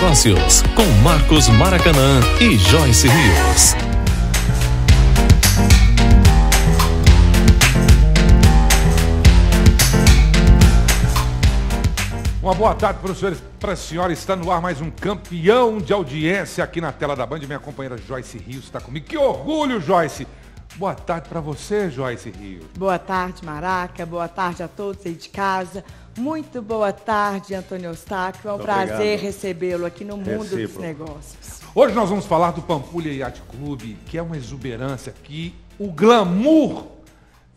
Negócios, com Marcos Maracanã e Joyce Rios. Uma boa tarde para os senhores, para a senhora. Está no ar mais um campeão de audiência aqui na tela da Band. Minha companheira Joyce Rios está comigo. Que orgulho, Joyce! Boa tarde para você, Joyce Rios. Boa tarde, Maraca. Boa tarde a todos aí de casa. Muito boa tarde, Antônio Eustáquio. É um Muito prazer recebê-lo aqui no Mundo Recebo. dos Negócios. Hoje nós vamos falar do Pampulha Yacht Club, que é uma exuberância que o glamour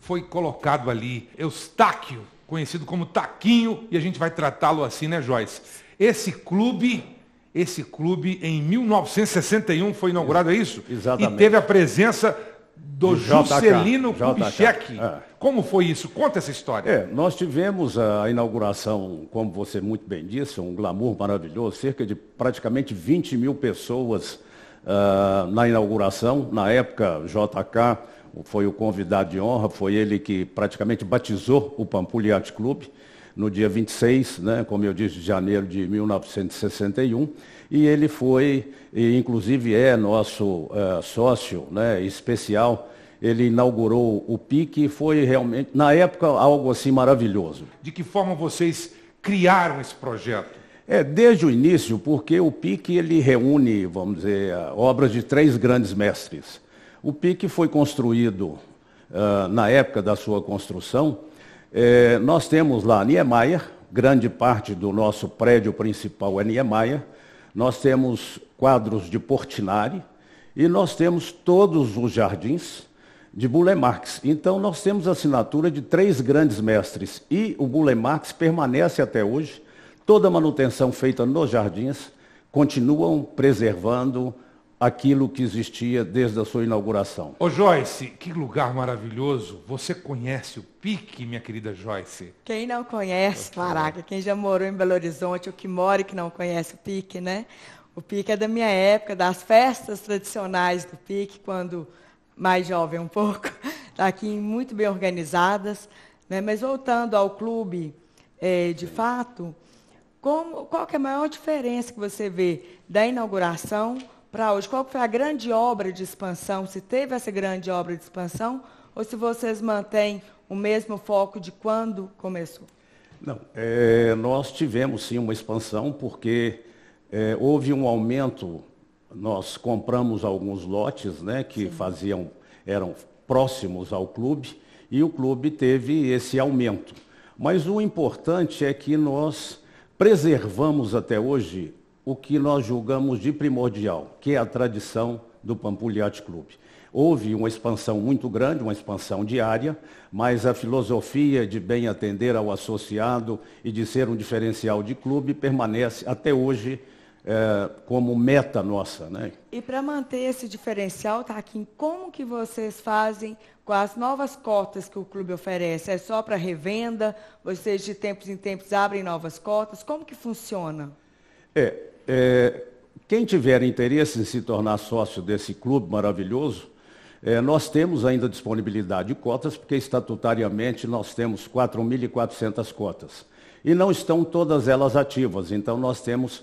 foi colocado ali. Eustáquio, conhecido como Taquinho, e a gente vai tratá-lo assim, né, Joyce? Esse clube esse clube em 1961 foi inaugurado, é isso? Exatamente. E teve a presença do Juscelino Kubitschek. É. Como foi isso? Conta essa história. É, nós tivemos a inauguração, como você muito bem disse, um glamour maravilhoso, cerca de praticamente 20 mil pessoas uh, na inauguração. Na época, JK foi o convidado de honra, foi ele que praticamente batizou o Pampulha Yacht Clube no dia 26, né, como eu disse, de janeiro de 1961, e ele foi, e inclusive é nosso uh, sócio né, especial, ele inaugurou o PIC e foi realmente, na época, algo assim maravilhoso. De que forma vocês criaram esse projeto? É, desde o início, porque o PIC ele reúne, vamos dizer, eh, obras de três grandes mestres. O PIC foi construído, uh, na época da sua construção, é, nós temos lá Niemeyer, grande parte do nosso prédio principal é Niemeyer, nós temos quadros de Portinari e nós temos todos os jardins de Bulle Marx. Então nós temos a assinatura de três grandes mestres e o Bulle Marx permanece até hoje. Toda a manutenção feita nos jardins continuam preservando aquilo que existia desde a sua inauguração. Ô Joyce, que lugar maravilhoso. Você conhece o Pique, minha querida Joyce? Quem não conhece, Maraca, quem já morou em Belo Horizonte, o que mora e que não conhece o Pique, né? O Pique é da minha época, das festas tradicionais do Pique, quando mais jovem um pouco, tá aqui muito bem organizadas. Né? Mas voltando ao clube, é, de Sim. fato, como, qual é a maior diferença que você vê da inauguração para hoje? Qual foi a grande obra de expansão? Se teve essa grande obra de expansão ou se vocês mantêm o mesmo foco de quando começou? Não, é, nós tivemos sim uma expansão porque é, houve um aumento. Nós compramos alguns lotes, né, que sim. faziam eram próximos ao clube e o clube teve esse aumento. Mas o importante é que nós preservamos até hoje o que nós julgamos de primordial, que é a tradição do Pampulha Clube. Club. Houve uma expansão muito grande, uma expansão diária, mas a filosofia de bem atender ao associado e de ser um diferencial de clube permanece até hoje é, como meta nossa. Né? E para manter esse diferencial, Taquim, como que vocês fazem com as novas cotas que o clube oferece? É só para revenda? Vocês de tempos em tempos abrem novas cotas? Como que funciona? É, é, quem tiver interesse em se tornar sócio desse clube maravilhoso, é, nós temos ainda disponibilidade de cotas, porque estatutariamente nós temos 4.400 cotas. E não estão todas elas ativas, então nós temos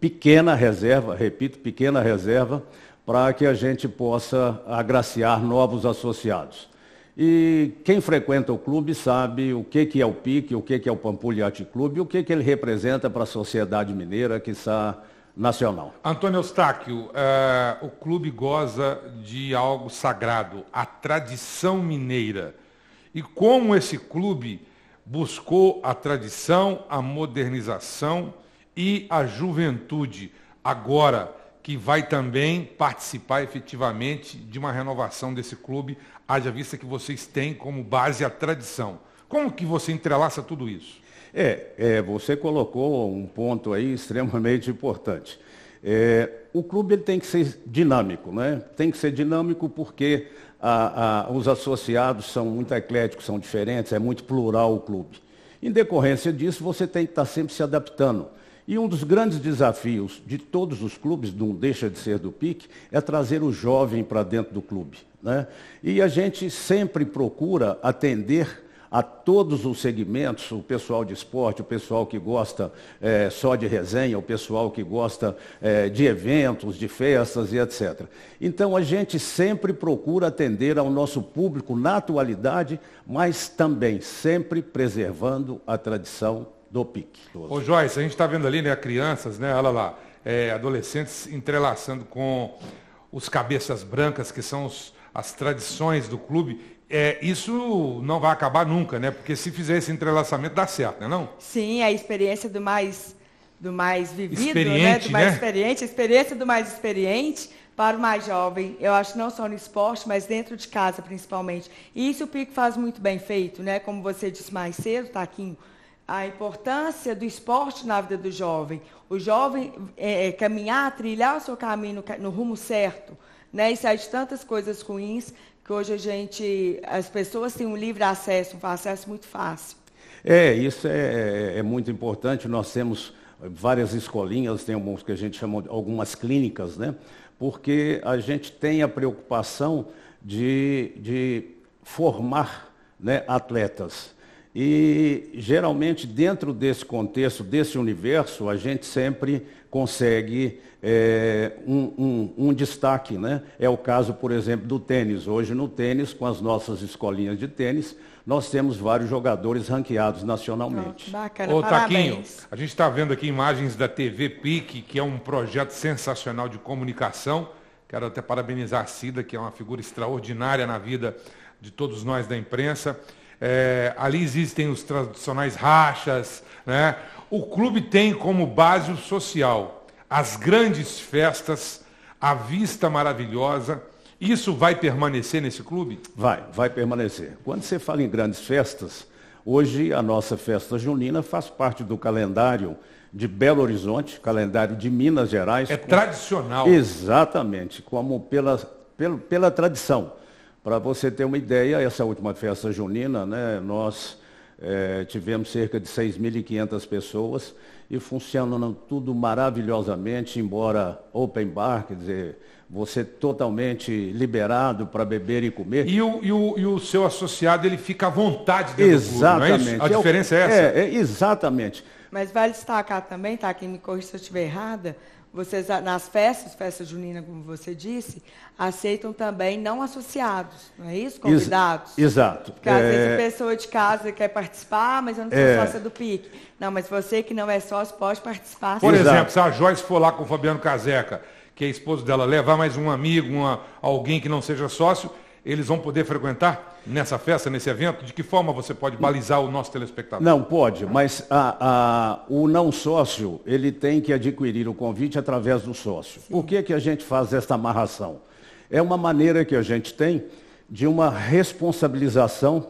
pequena reserva, repito, pequena reserva, para que a gente possa agraciar novos associados. E quem frequenta o clube sabe o que, que é o PIC, o que, que é o Pampulha Yacht Clube, o que, que ele representa para a sociedade mineira, que está nacional. Antônio Eustáquio, uh, o clube goza de algo sagrado, a tradição mineira. E como esse clube buscou a tradição, a modernização e a juventude, agora que vai também participar efetivamente de uma renovação desse clube haja vista que vocês têm como base a tradição. Como que você entrelaça tudo isso? É, é você colocou um ponto aí extremamente importante. É, o clube tem que ser dinâmico, né? Tem que ser dinâmico porque a, a, os associados são muito ecléticos, são diferentes, é muito plural o clube. Em decorrência disso, você tem que estar sempre se adaptando. E um dos grandes desafios de todos os clubes, não deixa de ser do PIC, é trazer o jovem para dentro do clube. Né? E a gente sempre procura atender a todos os segmentos, o pessoal de esporte, o pessoal que gosta é, só de resenha, o pessoal que gosta é, de eventos, de festas e etc. Então a gente sempre procura atender ao nosso público na atualidade, mas também sempre preservando a tradição do pique. Ô Joyce, a gente está vendo ali, né, crianças, né, olha lá, é, adolescentes entrelaçando com os cabeças brancas, que são os as tradições do clube, é, isso não vai acabar nunca, né? Porque se fizer esse entrelaçamento dá certo, não é não? Sim, a experiência do mais do mais vivido, né? experiente, né? do mais né? experiente, a experiência do mais experiente para o mais jovem. Eu acho não só no esporte, mas dentro de casa principalmente. E isso o Pico faz muito bem feito, né? Como você disse mais cedo, Taquinho, a importância do esporte na vida do jovem. O jovem é, é caminhar, trilhar o seu caminho no, no rumo certo né? E sai de tantas coisas ruins que hoje a gente, as pessoas têm um livre acesso, um acesso muito fácil. É, isso é, é, é muito importante. Nós temos eh, várias escolinhas, tem alguns que a gente chama de algumas clínicas, né? Porque a gente tem a preocupação de, de formar né, atletas. E geralmente dentro desse contexto, desse universo, a gente sempre consegue é, um, um, um, destaque né? é o caso, por exemplo, do tênis. Hoje, no tênis, com as nossas escolinhas de tênis, nós temos vários jogadores ranqueados nacionalmente. Oh, bacana, Ô, Parabéns. Taquinho, a gente está vendo aqui imagens da TV PIC, que é um projeto sensacional de comunicação. Quero até parabenizar a Cida, que é uma figura extraordinária na vida de todos nós da imprensa. É, ali existem os tradicionais rachas. Né? O clube tem como base o social as grandes festas, a vista maravilhosa. Isso vai permanecer nesse clube? Vai, vai permanecer. Quando você fala em grandes festas, hoje a nossa festa junina faz parte do calendário de Belo Horizonte, calendário de Minas Gerais. É com... tradicional. Exatamente, como pela, pela, pela tradição. Para você ter uma ideia, essa última festa junina, né, nós é, tivemos cerca de 6.500 pessoas e funcionando tudo maravilhosamente, embora open bar, quer dizer, você totalmente liberado para beber e comer. E o, e o, e, o, seu associado, ele fica à vontade dentro exatamente. do clube, é A é diferença é essa? É, é, exatamente. Mas vale destacar também, tá? Quem me corrija se eu estiver errada, vocês nas festas, festa junina, como você disse, aceitam também não associados, não é isso? Convidados. exato. Porque às é... vezes a é. pessoa de casa quer participar, mas eu não sou é... sócia do PIC. Não, mas você que não é sócio pode participar. Por exato. exemplo, se a Joyce for lá com o Fabiano Caseca, que é esposo dela, levar mais um amigo, uma, alguém que não seja sócio, eles vão poder frequentar nessa festa, nesse evento? De que forma você pode balizar o nosso telespectador? Não, pode, mas a, a, o não sócio, ele tem que adquirir o convite através do sócio. Sim. Por que, que a gente faz esta amarração? É uma maneira que a gente tem de uma responsabilização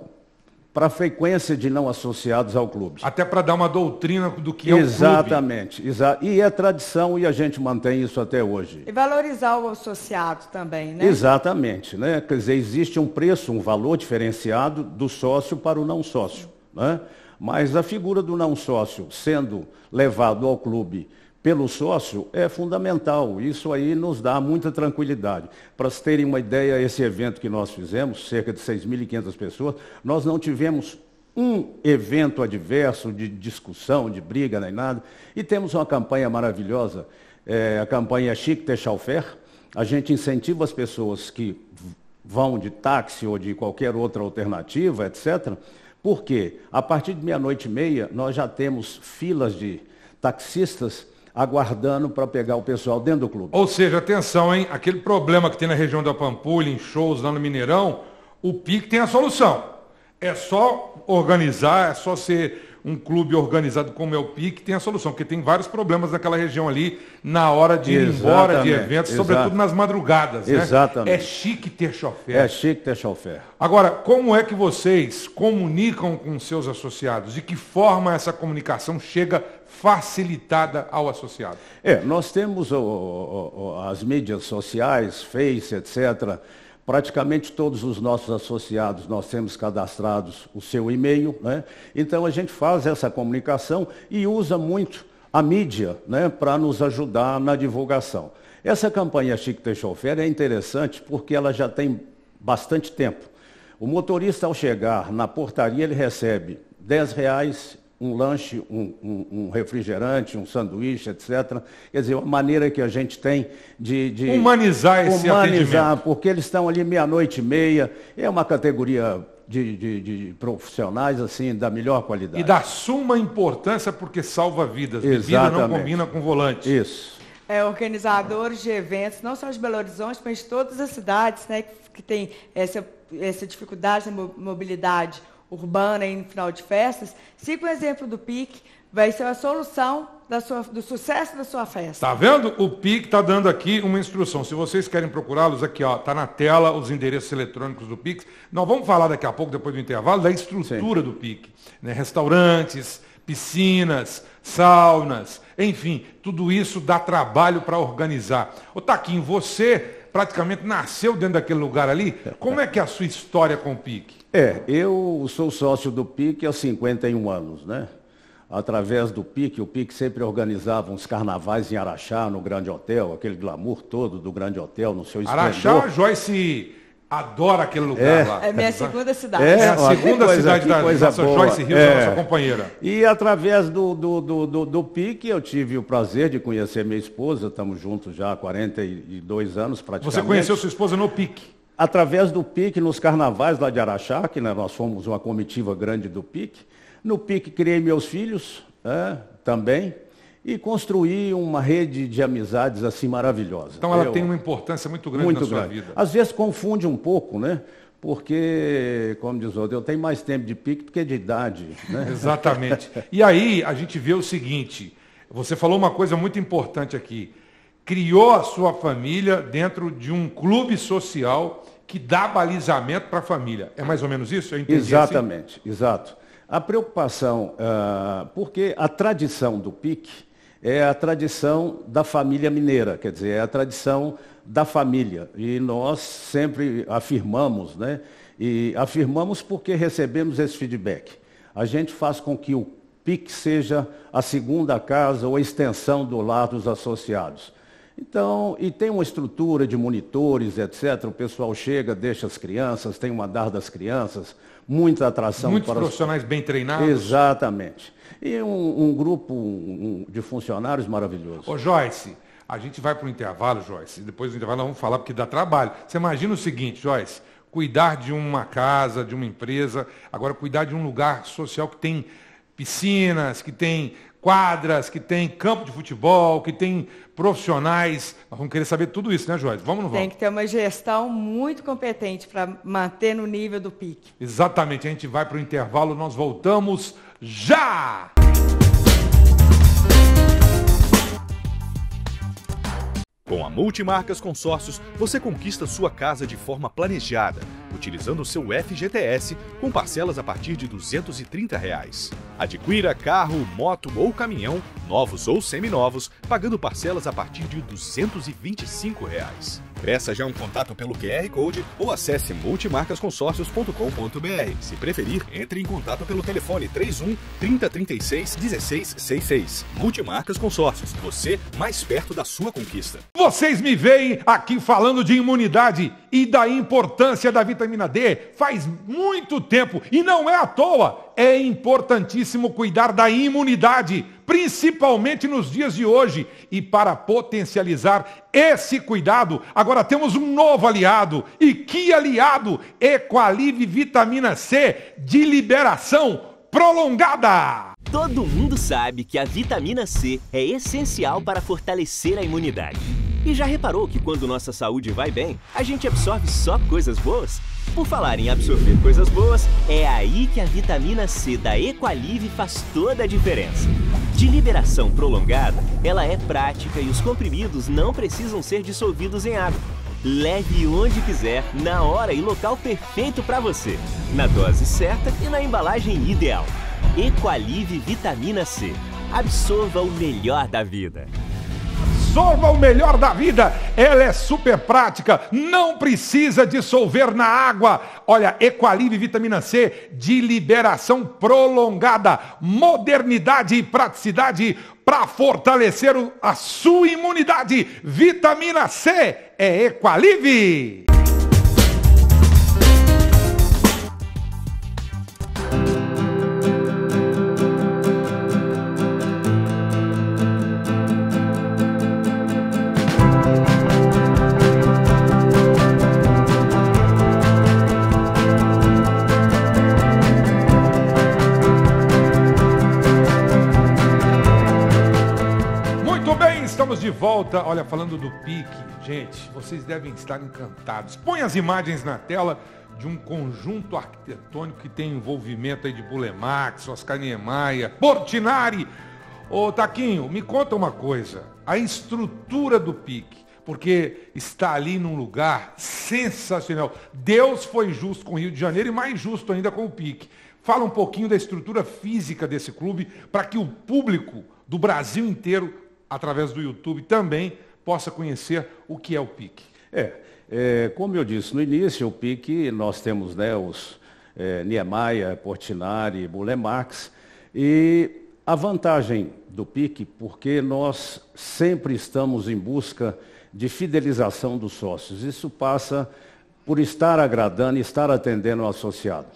para a frequência de não associados ao clube. Até para dar uma doutrina do que é Exatamente, o clube. Exatamente. E é tradição e a gente mantém isso até hoje. E valorizar o associado também, né? Exatamente. Né? Quer dizer, existe um preço, um valor diferenciado do sócio para o não sócio. Né? Mas a figura do não sócio sendo levado ao clube pelo sócio é fundamental. Isso aí nos dá muita tranquilidade. Para se terem uma ideia, esse evento que nós fizemos, cerca de 6.500 pessoas, nós não tivemos um evento adverso de discussão, de briga, nem nada. E temos uma campanha maravilhosa, é, a campanha Chic Techalfer. A gente incentiva as pessoas que vão de táxi ou de qualquer outra alternativa, etc. Porque a partir de meia-noite e meia, nós já temos filas de taxistas aguardando para pegar o pessoal dentro do clube. Ou seja, atenção, hein? Aquele problema que tem na região da Pampulha, em shows lá no Mineirão, o PIC tem a solução. É só organizar, é só ser um clube organizado como é o PIC tem a solução, porque tem vários problemas naquela região ali na hora de Exatamente. ir embora de eventos, Exato. sobretudo nas madrugadas. Né? Exatamente. Né? É chique ter chofer. É chique ter chofer. Agora, como é que vocês comunicam com seus associados? De que forma essa comunicação chega facilitada ao associado? É, nós temos o, o, as mídias sociais, Face, etc Praticamente todos os nossos associados, nós temos cadastrados o seu e-mail, né? então a gente faz essa comunicação e usa muito a mídia né, para nos ajudar na divulgação. Essa campanha Chique Teixofer é interessante porque ela já tem bastante tempo. O motorista, ao chegar na portaria, ele recebe R$ 10,00 um lanche, um, um, um, refrigerante, um sanduíche, etc. Quer dizer, uma maneira que a gente tem de. de humanizar esse Humanizar, atendimento. porque eles estão ali meia-noite e meia, é uma categoria. De, de, de, profissionais assim da melhor qualidade. E da suma importância porque salva vidas. Exatamente. Bebida não combina com volante. Isso. É, organizadores de eventos, não só de Belo Horizonte, mas de todas as cidades né, que, que tem essa, essa dificuldade na mobilidade urbana e no final de festas, siga o exemplo do PIC, vai ser a solução sua, do sucesso da sua festa. Tá vendo? O PIC está dando aqui uma instrução. Se vocês querem procurá-los aqui, ó, tá na tela os endereços eletrônicos do PIC. Nós vamos falar daqui a pouco, depois do intervalo, da estrutura Sim. do PIC. Né? Restaurantes, piscinas, saunas, enfim, tudo isso dá trabalho para organizar. Ô Taquinho, você praticamente nasceu dentro daquele lugar ali. Como é que é a sua história com o PIC? É, eu sou sócio do PIC há 51 anos, né? Através do PIC, o PIC sempre organizava uns carnavais em Araxá, no Grande Hotel, aquele glamour todo do Grande Hotel, no seu esplendor. Araxá, Joyce adora aquele lugar é, lá. É minha segunda é, cidade. É, é a segunda coisa, cidade da coisa nossa boa. Joyce Rios, é. nossa companheira. E através do, do, do, do, do PIC, eu tive o prazer de conhecer minha esposa, estamos juntos já há 42 anos praticamente. Você conheceu sua esposa no PIC? através do PIC, nos carnavais lá de Araxá, que né, nós fomos uma comitiva grande do PIC, no PIC criei meus filhos né, também e construí uma rede de amizades assim maravilhosa. Então ela Eu, tem uma importância muito grande muito na sua grande. vida. Às vezes confunde um pouco, né? porque, como diz o outro, eu tenho mais tempo de pique do que de idade. Né? Exatamente. E aí a gente vê o seguinte, você falou uma coisa muito importante aqui. Criou a sua família dentro de um clube social que dá balizamento para a família. É mais ou menos isso? Assim? Exatamente, assim? exato. A preocupação, uh, porque a tradição do PIC é a tradição da família mineira, quer dizer, é a tradição da família. E nós sempre afirmamos, né? E afirmamos porque recebemos esse feedback. A gente faz com que o PIC seja a segunda casa ou a extensão do lar dos associados. Então, e tem uma estrutura de monitores, etc. O pessoal chega, deixa as crianças, tem um andar das crianças, muita atração Muitos para profissionais os... bem treinados. Exatamente. E um, um grupo um, de funcionários maravilhoso. Ô Joyce, a gente vai para o intervalo, Joyce, e depois do intervalo vamos falar porque dá trabalho. Você imagina o seguinte, Joyce, cuidar de uma casa, de uma empresa, agora cuidar de um lugar social que tem piscinas, que tem quadras, que tem campo de futebol, que tem profissionais. Nós vamos querer saber tudo isso, né, Joyce? Vamos ou não vamos? Tem que ter uma gestão muito competente para manter no nível do pique. Exatamente. A gente vai para o intervalo, nós voltamos já! Com a Multimarcas Consórcios, você conquista sua casa de forma planejada, utilizando o seu FGTS com parcelas a partir de R$ 230. Reais. Adquira carro, moto ou caminhão, novos ou seminovos, pagando parcelas a partir de R$ 225. Reais. Peça já um contato pelo QR Code ou acesse multimarcasconsórcios.com.br. Se preferir, entre em contato pelo telefone 31 3036 1666. Multimarcas Consórcios, você mais perto da sua conquista. Vocês me veem aqui falando de imunidade e da importância da vitamina D faz muito tempo e não é à toa. É importantíssimo cuidar da imunidade principalmente nos dias de hoje. E para potencializar esse cuidado, agora temos um novo aliado. E que aliado? Equalive Vitamina C de liberação prolongada. Todo mundo sabe que a vitamina C é essencial para fortalecer a imunidade. E já reparou que quando nossa saúde vai bem, a gente absorve só coisas boas? Por falar em absorver coisas boas, é aí que a vitamina C da Equalive faz toda a diferença. De liberação prolongada, ela é prática e os comprimidos não precisam ser dissolvidos em água. Leve onde quiser, na hora e local perfeito para você, na dose certa e na embalagem ideal. Equalive Vitamina C. Absorva o melhor da vida absorva o melhor da vida. Ela é super prática, não precisa dissolver na água. Olha, Equalive Vitamina C de liberação prolongada, modernidade e praticidade para fortalecer a sua imunidade. Vitamina C é Equalive. de volta. Olha, falando do pique, gente, vocês devem estar encantados. Põe as imagens na tela de um conjunto arquitetônico que tem envolvimento aí de Bulemax, Oscar Niemeyer, Portinari. Ô, Taquinho, me conta uma coisa. A estrutura do pique, porque está ali num lugar sensacional. Deus foi justo com o Rio de Janeiro e mais justo ainda com o pique. Fala um pouquinho da estrutura física desse clube para que o público do Brasil inteiro através do YouTube também possa conhecer o que é o PIC. É, é como eu disse no início, o PIC nós temos né, os é, Niemeyer, Portinari, Bule Marx, e a vantagem do PIC, porque nós sempre estamos em busca de fidelização dos sócios. Isso passa por estar agradando, estar atendendo o associado.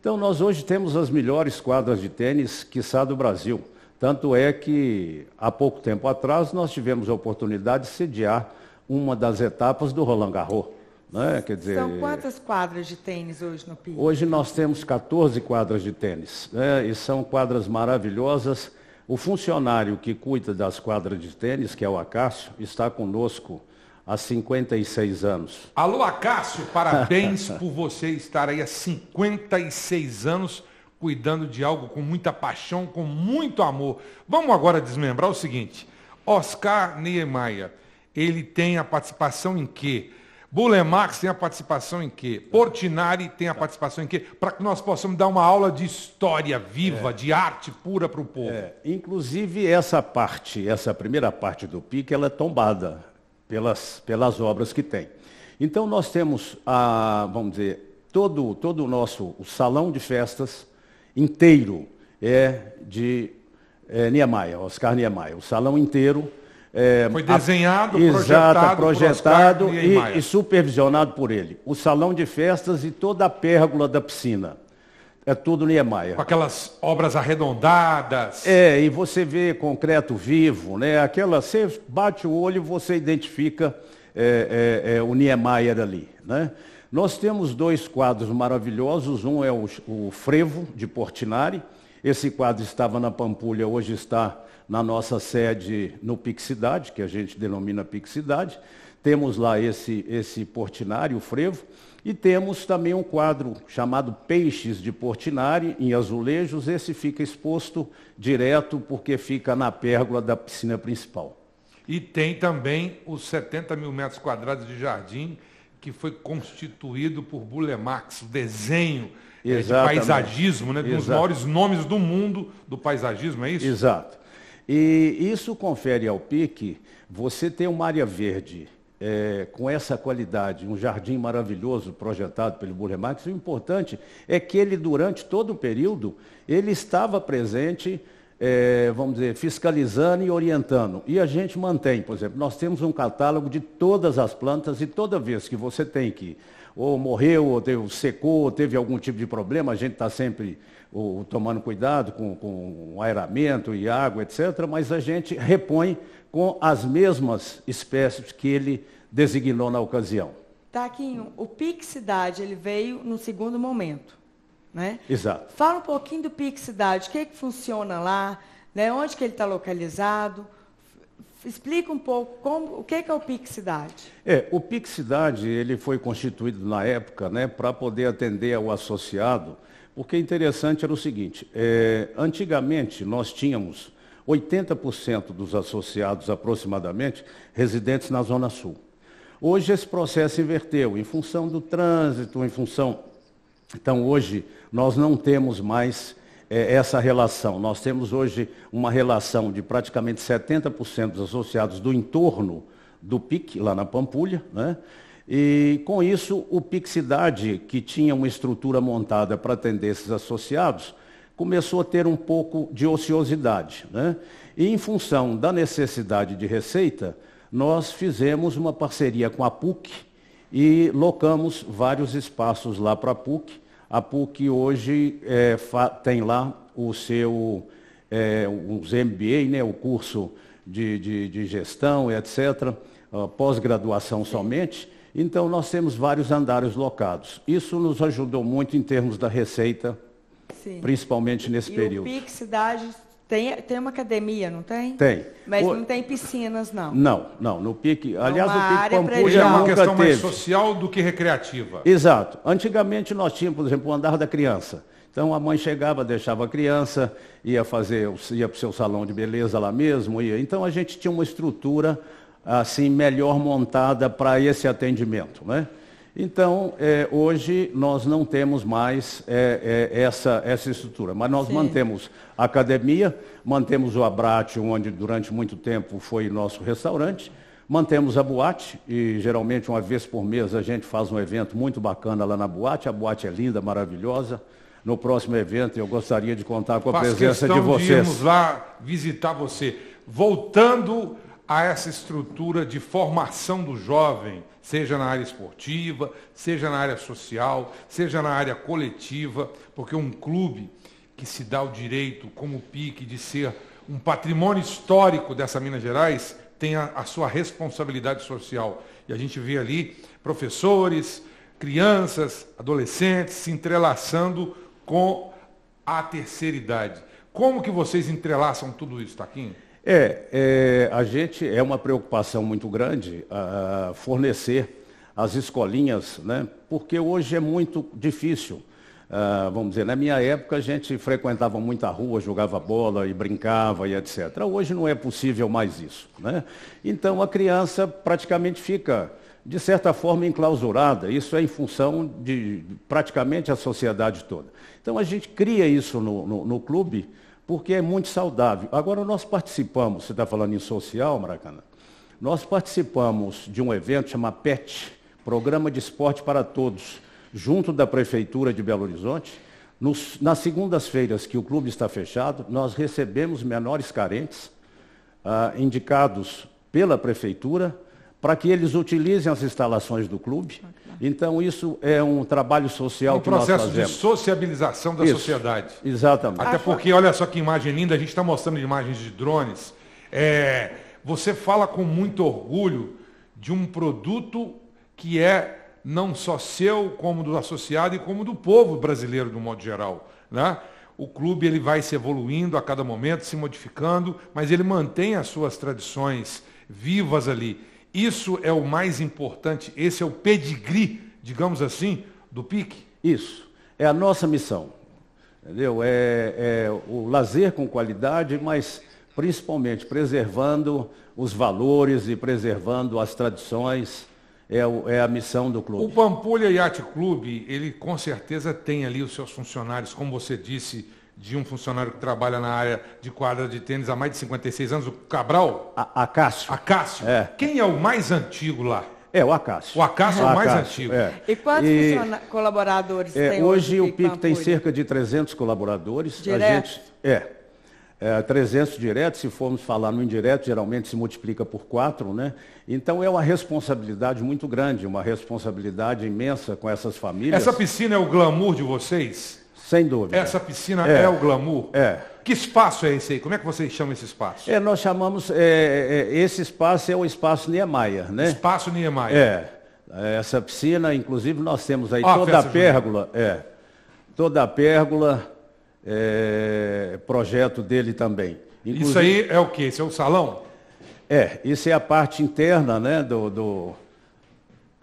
Então, nós hoje temos as melhores quadras de tênis, quiçá, do Brasil. Tanto é que, há pouco tempo atrás, nós tivemos a oportunidade de sediar uma das etapas do Roland Garros. Né? Quer dizer, São quantas quadras de tênis hoje no PIB? Hoje nós temos 14 quadras de tênis, né? e são quadras maravilhosas. O funcionário que cuida das quadras de tênis, que é o Acácio, está conosco há 56 anos. Alô, Acácio, parabéns por você estar aí há 56 anos cuidando de algo com muita paixão, com muito amor. Vamos agora desmembrar o seguinte: Oscar Niemeyer, ele tem a participação em quê? Bulemax tem a participação em quê? Portinari tem a participação em quê? Para que nós possamos dar uma aula de história viva, é. de arte pura para o povo. É. Inclusive, essa parte, essa primeira parte do PIC, ela é tombada pelas, pelas obras que tem. Então, nós temos, a, vamos dizer, todo, todo o nosso o salão de festas, inteiro é de é, Niemeyer, Oscar Niemeyer. O salão inteiro. É, Foi desenhado, a, exato, projetado, e, e, supervisionado por ele. O salão de festas e toda a pérgola da piscina. É tudo Niemeyer. Com aquelas obras arredondadas. É, e você vê concreto vivo, né? Aquela, você bate o olho e você identifica é, é, é o Niemeyer ali, né? Nós temos dois quadros maravilhosos. Um é o, o Frevo, de Portinari. Esse quadro estava na Pampulha, hoje está na nossa sede no Pixidade, que a gente denomina Pixidade. Temos lá esse, esse Portinari, o Frevo. E temos também um quadro chamado Peixes de Portinari, em azulejos. Esse fica exposto direto, porque fica na pérgola da piscina principal. E tem também os 70 mil metros quadrados de jardim que foi constituído por Bulemax, o desenho é, de paisagismo, né, um dos maiores nomes do mundo do paisagismo, é isso? Exato. E isso confere ao PIC, você tem uma área verde é, com essa qualidade, um jardim maravilhoso projetado pelo Burlemax, o importante é que ele, durante todo o período, ele estava presente é, vamos dizer, fiscalizando e orientando. E a gente mantém, por exemplo, nós temos um catálogo de todas as plantas e toda vez que você tem que ou morreu, ou teve, secou, ou teve algum tipo de problema, a gente está sempre ou, tomando cuidado com, com aeramento e água, etc., mas a gente repõe com as mesmas espécies que ele designou na ocasião. Taquinho, o PIC Cidade ele veio no segundo momento. Né? Exato. Fala um pouquinho do Pix Cidade, o que, é que funciona lá, né? onde que ele está localizado. Explica um pouco como, o que é, que é o Pix Cidade. É, o Pix Cidade ele foi constituído na época né, para poder atender ao associado, porque interessante era o seguinte, é, antigamente nós tínhamos 80% dos associados aproximadamente residentes na Zona Sul. Hoje esse processo inverteu, em função do trânsito, em função. Então hoje nós não temos mais é, essa relação. Nós temos hoje uma relação de praticamente 70% dos associados do entorno do PIC, lá na Pampulha, né? E com isso, o PIC Cidade, que tinha uma estrutura montada para atender esses associados, começou a ter um pouco de ociosidade. Né? E em função da necessidade de receita, nós fizemos uma parceria com a PUC e locamos vários espaços lá para a PUC a PUC hoje é, tem lá o seu, é, os MBA, né, o curso de, de, de gestão, etc., pós-graduação somente. Então, nós temos vários andares locados. Isso nos ajudou muito em termos da receita, Sim. principalmente nesse e período. O PIC Cidade tem, tem uma academia, não tem? Tem. Mas o... não tem piscinas, não. Não, não. No PIC. aliás, o PIC Pampulha é uma questão mais social do que recreativa. Exato. Antigamente nós tínhamos, por exemplo, o andar da criança. Então a mãe chegava, deixava a criança, ia fazer, ia para o seu salão de beleza lá mesmo. Ia. Então a gente tinha uma estrutura assim melhor montada para esse atendimento. Né? Então, é, hoje nós não temos mais é, é, essa, essa estrutura, mas nós Sim. mantemos a academia, mantemos o Abrate, onde durante muito tempo foi nosso restaurante, mantemos a boate, e geralmente uma vez por mês a gente faz um evento muito bacana lá na boate, a boate é linda, maravilhosa. No próximo evento eu gostaria de contar com a Faz presença de vocês. De irmos lá visitar você. Voltando a essa estrutura de formação do jovem, seja na área esportiva, seja na área social, seja na área coletiva, porque um clube que se dá o direito, como o PIC, de ser um patrimônio histórico dessa Minas Gerais, tem a, a sua responsabilidade social. E a gente vê ali professores, crianças, adolescentes se entrelaçando com a terceira idade. Como que vocês entrelaçam tudo isso, Taquinho? É, é, a gente é uma preocupação muito grande a, ah, ah, fornecer as escolinhas, né? porque hoje é muito difícil. Uh, vamos dizer, na minha época a gente frequentava muita rua, jogava bola e brincava e etc. Hoje não é possível mais isso. Né? Então a criança praticamente fica, de certa forma, enclausurada. Isso é em função de praticamente a sociedade toda. Então a gente cria isso no, no, no clube porque é muito saudável. Agora, nós participamos, você está falando em social, Maracanã, nós participamos de um evento chamado PET, Programa de Esporte para Todos, junto da Prefeitura de Belo Horizonte. Nos, nas segundas-feiras que o clube está fechado, nós recebemos menores carentes, ah, indicados pela Prefeitura, para que eles utilizem as instalações do clube. Então, isso é um trabalho social um que nós fazemos. Um processo de sociabilização da isso, sociedade. Exatamente. Até porque, olha só que imagem linda, a gente está mostrando imagens de drones. É, você fala com muito orgulho de um produto que é não só seu, como do associado e como do povo brasileiro, de um modo geral. Né? O clube ele vai se evoluindo a cada momento, se modificando, mas ele mantém as suas tradições vivas ali. Isso é o mais importante, esse é o pedigree, digamos assim, do PIC? Isso, é a nossa missão. Entendeu? É, é o lazer com qualidade, mas principalmente preservando os valores e preservando as tradições. É, o, é, a missão do clube. O Pampulha Yacht Clube, ele com certeza tem ali os seus funcionários, como você disse, de um funcionário que trabalha na área de quadra de tênis há mais de 56 anos, o Cabral? A, Acácio. Acácio. É. Quem é o mais antigo lá? É, o Acácio. O Acácio é o mais antigo. É. E quantos e, colaboradores é, tem hoje? Hoje o PIC tem cerca de 300 colaboradores. Direto? Gente, é, é, 300 diretos, se formos falar no indireto, geralmente se multiplica por quatro, né? Então é uma responsabilidade muito grande, uma responsabilidade imensa com essas famílias. Essa piscina é o glamour de vocês? Sem dúvida. Essa piscina é, é o glamour? É. Que espaço é esse aí? Como é que vocês chamam esse espaço? É, nós chamamos, é, é, esse espaço é o Espaço Niemeyer, né? Espaço Niemeyer. É. é. Essa piscina, inclusive, nós temos aí ah, toda a pérgola, é, toda a pérgola, é, projeto dele também. Inclusive, isso aí é o quê? Isso é o salão? É, isso é a parte interna, né, do, do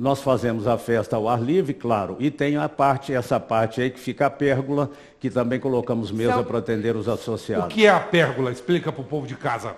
nós fazemos a festa ao ar livre, claro, e tem a parte, essa parte aí que fica a pérgola, que também colocamos mesa para atender os associados. O que é a pérgola? Explica para o povo de casa.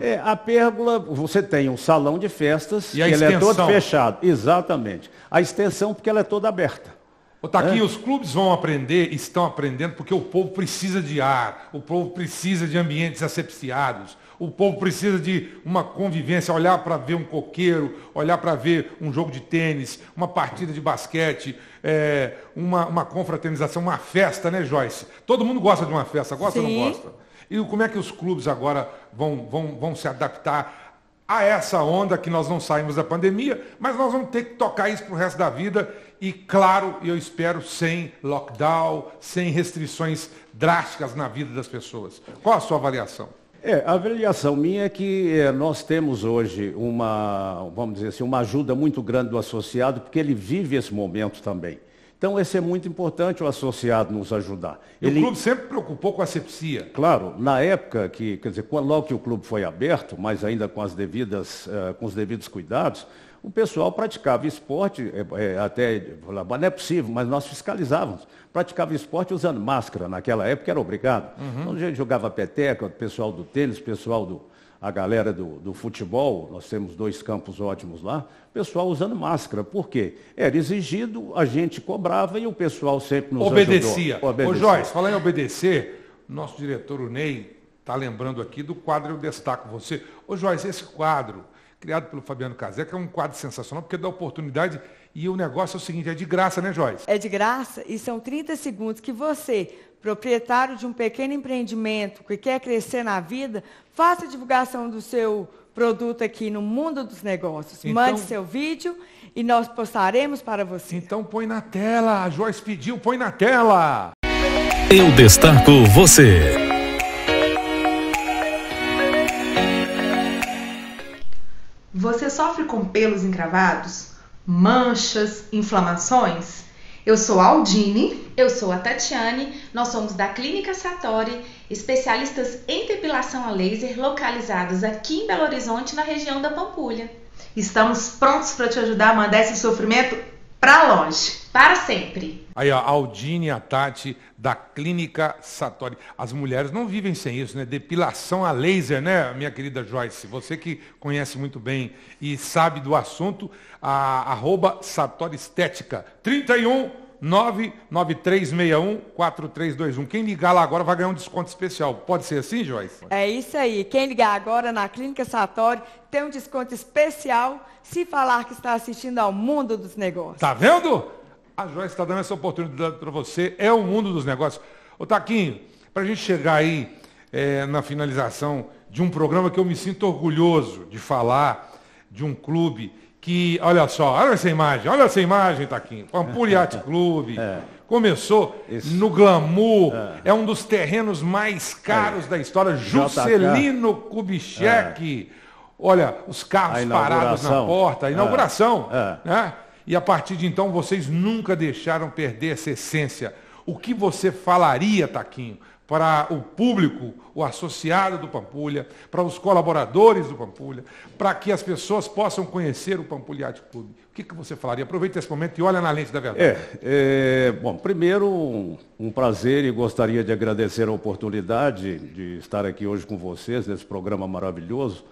É, a pérgola, você tem um salão de festas, e que ele é todo fechado. Exatamente. A extensão, porque ela é toda aberta. Ô, Taquinho, tá é. os clubes vão aprender, estão aprendendo, porque o povo precisa de ar, o povo precisa de ambientes asepsiados. O povo precisa de uma convivência, olhar para ver um coqueiro, olhar para ver um jogo de tênis, uma partida de basquete, é, uma, uma confraternização, uma festa, né, Joyce? Todo mundo gosta de uma festa, gosta Sim. ou não gosta? E como é que os clubes agora vão, vão, vão se adaptar a essa onda que nós não saímos da pandemia, mas nós vamos ter que tocar isso para o resto da vida e, claro, eu espero sem lockdown, sem restrições drásticas na vida das pessoas. Qual a sua avaliação? É, a avaliação minha é que é, nós temos hoje uma, vamos dizer assim, uma ajuda muito grande do associado, porque ele vive esse momento também. Então, esse é muito importante o associado nos ajudar. E o clube sempre preocupou com a sepsia. Claro, na época que, quer dizer, logo que o clube foi aberto, mas ainda com, as devidas, eh, com os devidos cuidados, o pessoal praticava esporte, é, é, até falava, não é possível, mas nós fiscalizávamos. Praticava esporte usando máscara, naquela época era obrigado. Uhum. Então a gente jogava peteca, o pessoal do tênis, o pessoal do. A galera do, do futebol, nós temos dois campos ótimos lá, pessoal usando máscara. Por quê? Era exigido, a gente cobrava e o pessoal sempre nos Obedecia. ajudou. Obedecia. Ô Joyce, falar em obedecer, nosso diretor, o Ney, está lembrando aqui do quadro Eu Destaco Você. Ô Joyce, esse quadro, criado pelo Fabiano Casé, que é um quadro sensacional, porque dá oportunidade e o negócio é o seguinte, é de graça, né, Joyce? É de graça e são 30 segundos que você, proprietário de um pequeno empreendimento que quer crescer na vida, faça a divulgação do seu produto aqui no mundo dos negócios. Então, Mande seu vídeo e nós postaremos para você. Então põe na tela, a Joyce pediu, põe na tela. Eu destaco você. Você sofre com pelos encravados, manchas, inflamações? Eu sou a Aldine. Eu sou a Tatiane. Nós somos da Clínica Satori, especialistas em depilação a laser localizados aqui em Belo Horizonte, na região da Pampulha. Estamos prontos para te ajudar a mandar esse sofrimento para longe. Para sempre! Aí ó, a Aldine e a Tati da Clínica Satori. As mulheres não vivem sem isso, né? Depilação a laser, né, minha querida Joyce? Você que conhece muito bem e sabe do assunto, a, arroba Satori Estética. 31 99361-4321. Quem ligar lá agora vai ganhar um desconto especial. Pode ser assim, Joyce? É isso aí. Quem ligar agora na Clínica Satori tem um desconto especial se falar que está assistindo ao mundo dos negócios. Tá vendo? A Joyce está dando essa oportunidade para você. É o mundo dos negócios. Ô Taquinho, para a gente chegar aí é, na finalização de um programa que eu me sinto orgulhoso de falar, de um clube que, olha só, olha essa imagem, olha essa imagem, Taquinho. Pampulha Yacht Clube. É. Começou Isso. no glamour, é. é. um dos terrenos mais caros é. da história. Juscelino Kubitschek. É. Olha, os carros parados na porta, a inauguração. É. Né? e a partir de então vocês nunca deixaram perder essa essência. O que você falaria, Taquinho, para o público, o associado do Pampulha, para os colaboradores do Pampulha, para que as pessoas possam conhecer o Pampulhate Clube? O que, que você falaria? Aproveita esse momento e olha na lente da verdade. É, é bom, primeiro, um prazer e gostaria de agradecer a oportunidade de estar aqui hoje com vocês nesse programa maravilhoso.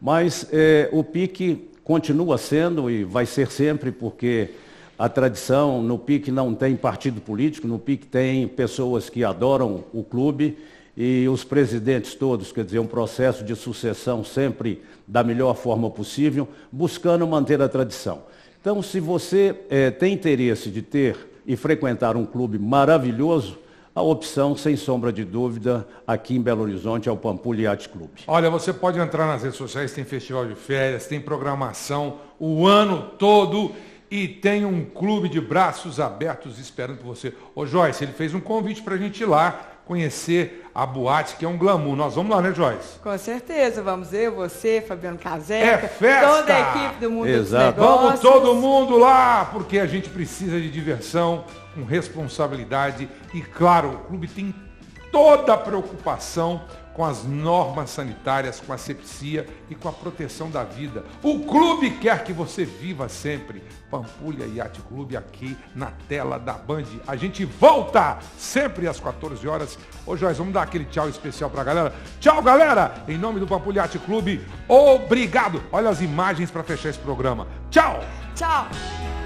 Mas é, o PIC continua sendo e vai ser sempre, porque a tradição no PIC não tem partido político, no PIC tem pessoas que adoram o clube e os presidentes todos, quer dizer, um processo de sucessão sempre da melhor forma possível, buscando manter a tradição. Então, se você é, tem interesse de ter e frequentar um clube maravilhoso, a opção, sem sombra de dúvida, aqui em Belo Horizonte é o Pampulha Yacht Club. Olha, você pode entrar nas redes sociais, tem festival de férias, tem programação o ano todo e tem um clube de braços abertos esperando por você. Ô Joyce, ele fez um convite para a gente ir lá conhecer a boate, que é um glamour. Nós vamos lá, né, Joyce? Com certeza, vamos eu, você, Fabiano Casé é festa! toda a equipe do Mundo Exato. dos Negócios. Vamos todo mundo lá, porque a gente precisa de diversão, com responsabilidade e, claro, o clube tem toda a preocupação com as normas sanitárias, com a sepsia e com a proteção da vida. O clube quer que você viva sempre. Pampulha Yacht Clube aqui na tela da Band. A gente volta sempre às 14 horas. Ô Joyce, vamos dar aquele tchau especial pra galera. Tchau, galera! Em nome do Pampulha Yacht Clube, obrigado! Olha as imagens para fechar esse programa. Tchau! Tchau!